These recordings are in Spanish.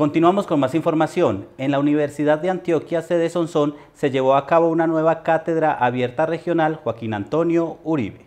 Continuamos con más información. En la Universidad de Antioquia, sede Sonsón, se llevó a cabo una nueva cátedra abierta regional Joaquín Antonio Uribe.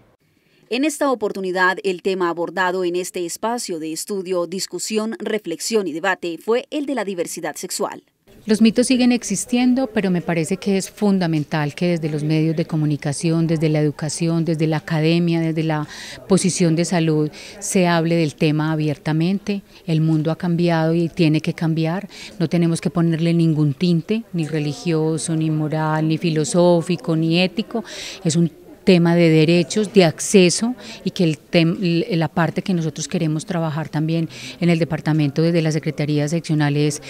En esta oportunidad, el tema abordado en este espacio de estudio, discusión, reflexión y debate fue el de la diversidad sexual. Los mitos siguen existiendo, pero me parece que es fundamental que desde los medios de comunicación, desde la educación, desde la academia, desde la posición de salud, se hable del tema abiertamente. El mundo ha cambiado y tiene que cambiar. No tenemos que ponerle ningún tinte, ni religioso, ni moral, ni filosófico, ni ético. Es un tema de derechos, de acceso y que el la parte que nosotros queremos trabajar también en el departamento desde la Secretaría Seccional es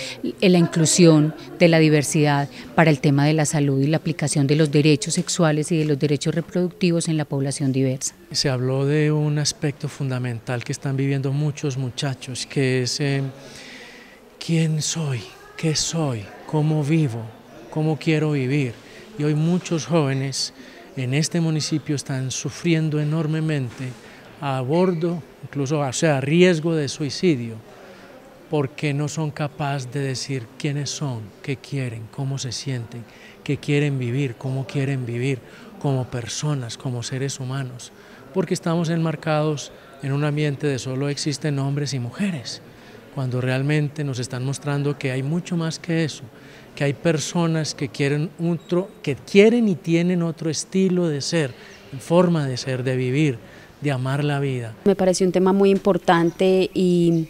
eh, la inclusión de la diversidad para el tema de la salud y la aplicación de los derechos sexuales y de los derechos reproductivos en la población diversa. Se habló de un aspecto fundamental que están viviendo muchos muchachos, que es eh, quién soy, qué soy, cómo vivo, cómo quiero vivir. Y hoy muchos jóvenes en este municipio están sufriendo enormemente a bordo, incluso a riesgo de suicidio, porque no son capaces de decir quiénes son, qué quieren, cómo se sienten, qué quieren vivir, cómo quieren vivir como personas, como seres humanos, porque estamos enmarcados en un ambiente de solo existen hombres y mujeres, cuando realmente nos están mostrando que hay mucho más que eso, que hay personas que quieren, otro, que quieren y tienen otro estilo de ser, forma de ser, de vivir, de amar la vida. Me parece un tema muy importante y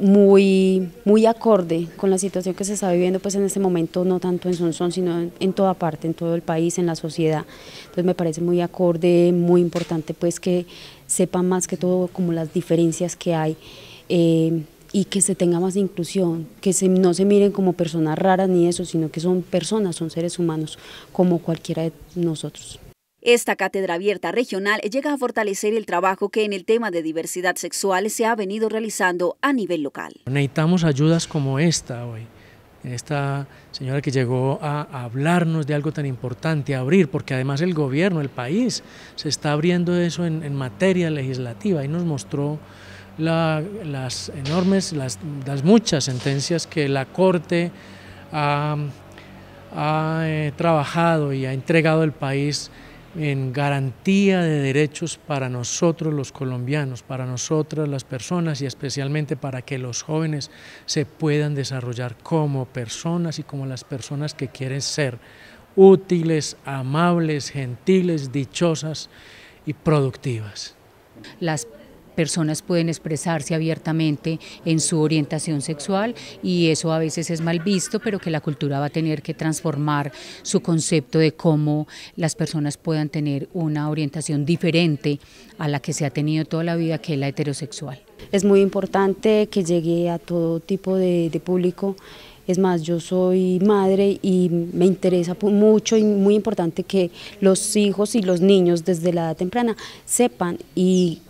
muy, muy acorde con la situación que se está viviendo pues en este momento, no tanto en Sonsón, sino en, toda parte, en todo el país, en la sociedad. Entonces me parece muy acorde, muy importante pues que sepan más que todo como las diferencias que hay. Eh, y que se tenga más inclusión, que se, no se miren como personas raras ni eso, sino que son personas, son seres humanos como cualquiera de nosotros. Esta cátedra abierta regional llega a fortalecer el trabajo que en el tema de diversidad sexual se ha venido realizando a nivel local. Necesitamos ayudas como esta hoy, esta señora que llegó a hablarnos de algo tan importante, a abrir, porque además el gobierno, el país, se está abriendo eso en, en materia legislativa y nos mostró las enormes, las, muchas sentencias que la Corte ha, eh, trabajado y ha entregado al país en garantía de derechos para nosotros los colombianos, para nosotras las personas y especialmente para que los jóvenes se puedan desarrollar como personas y como las personas que quieren ser, útiles, amables, gentiles, dichosas y productivas. Las personas pueden expresarse abiertamente en su orientación sexual y eso a veces es mal visto, pero que la cultura va a tener que transformar su concepto de cómo las personas puedan tener una orientación diferente a la que se ha tenido toda la vida, que es la heterosexual. Es muy importante que llegue a todo tipo de, público. Es más, yo soy madre y me interesa mucho y muy importante que los hijos y los niños desde la edad temprana sepan y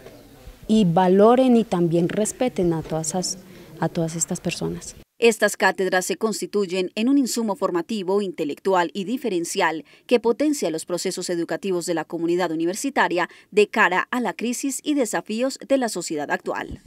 y valoren y también respeten a todas, a todas estas personas. Estas cátedras se constituyen en un insumo formativo, intelectual y diferencial que potencia los procesos educativos de la comunidad universitaria de cara a la crisis y desafíos de la sociedad actual.